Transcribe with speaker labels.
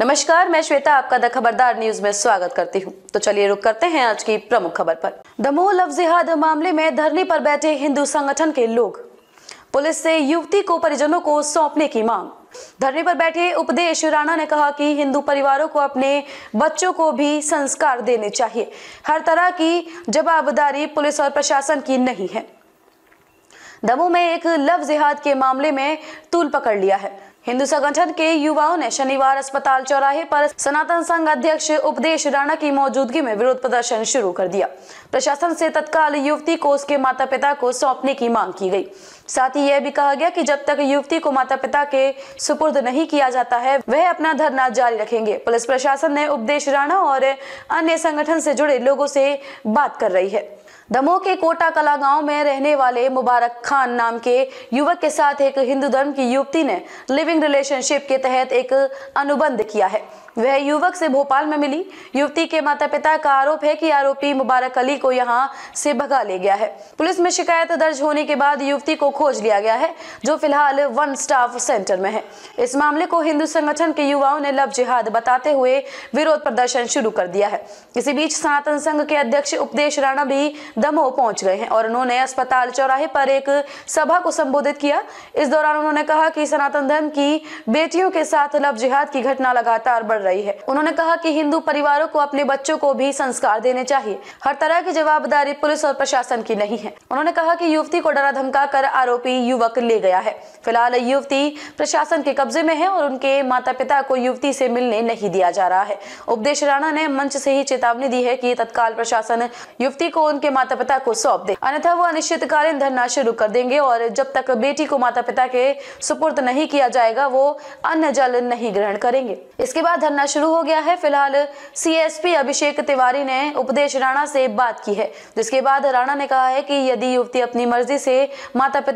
Speaker 1: नमस्कार मैं श्वेता आपका द खबरदार न्यूज में स्वागत करती हूँ तो चलिए रुक करते हैं आज की प्रमुख खबर पर दमोह लव जिहाद मामले में धरने पर बैठे हिंदू संगठन के लोग पुलिस से युवती को परिजनों को सौंपने की मांग धरने पर बैठे उपदेश राणा ने कहा कि हिंदू परिवारों को अपने बच्चों को भी संस्कार देने चाहिए हर तरह की जवाबदारी पुलिस और प्रशासन की नहीं है दमोह में एक लव जिहाद के मामले में तूल पकड़ लिया है हिंदू संगठन के युवाओं ने शनिवार अस्पताल चौराहे पर सनातन संघ अध्यक्ष उपदेश राणा की मौजूदगी में विरोध प्रदर्शन शुरू कर दिया प्रशासन से तत्काल युवती को उसके माता पिता को सौंपने की मांग की गई साथ ही यह भी कहा गया कि जब तक युवती को माता पिता के सुपुर्द नहीं किया जाता है वह अपना धरना जारी रखेंगे पुलिस प्रशासन ने उपदेश राणा और अन्य संगठन से जुड़े लोगों से बात कर रही है दमोह के कोटा कला गांव में रहने वाले मुबारक खान नाम के युवक के साथ एक हिंदू धर्म की युवती ने लिविंग रिलेशनशिप के तहत एक अनुबंध किया है वह युवक से भोपाल में मिली युवती के माता पिता का आरोप है कि आरोपी मुबारक अली को यहां से भगा ले गया है पुलिस में शिकायत दर्ज होने के बाद युवती को खोज लिया गया है जो फिलहाल वन स्टाफ सेंटर में है इस मामले को हिंदू संगठन के युवाओं ने लव जिहाद बताते हुए विरोध प्रदर्शन शुरू कर दिया है इसी बीच सनातन संघ के अध्यक्ष उपदेश राणा भी दमोह पहुंच गए हैं और उन्होंने अस्पताल चौराहे पर एक सभा को संबोधित किया इस दौरान उन्होंने कहा कि सनातन धर्म की बेटियों के साथ लव जिहाद की घटना लगातार बढ़ रही है उन्होंने कहा कि हिंदू परिवारों को अपने बच्चों को भी संस्कार देने चाहिए हर तरह की जवाबदारी पुलिस और प्रशासन की नहीं है उन्होंने कहा कि युवती को डरा धमका कर आरोपी युवक ले गया है फिलहाल युवती प्रशासन के कब्जे में है और उनके माता पिता को युवती से मिलने नहीं दिया जा रहा है उपदेश राणा ने मंच से ही चेतावनी दी है कि तत्काल प्रशासन युवती को उनके माता पिता को सौंप दे अन्यथा वो अनिश्चितकालीन धरना शुरू कर देंगे और जब तक बेटी को माता पिता के सुपुर्द नहीं किया जाएगा वो अन्य जल नहीं ग्रहण करेंगे इसके बाद धरना शुरू हो गया है फिलहाल सी अभिषेक तिवारी ने उपदेश राणा से बात की है जिसके बाद राणा ने कहा है की यदि युवती अपनी मर्जी से माता पिता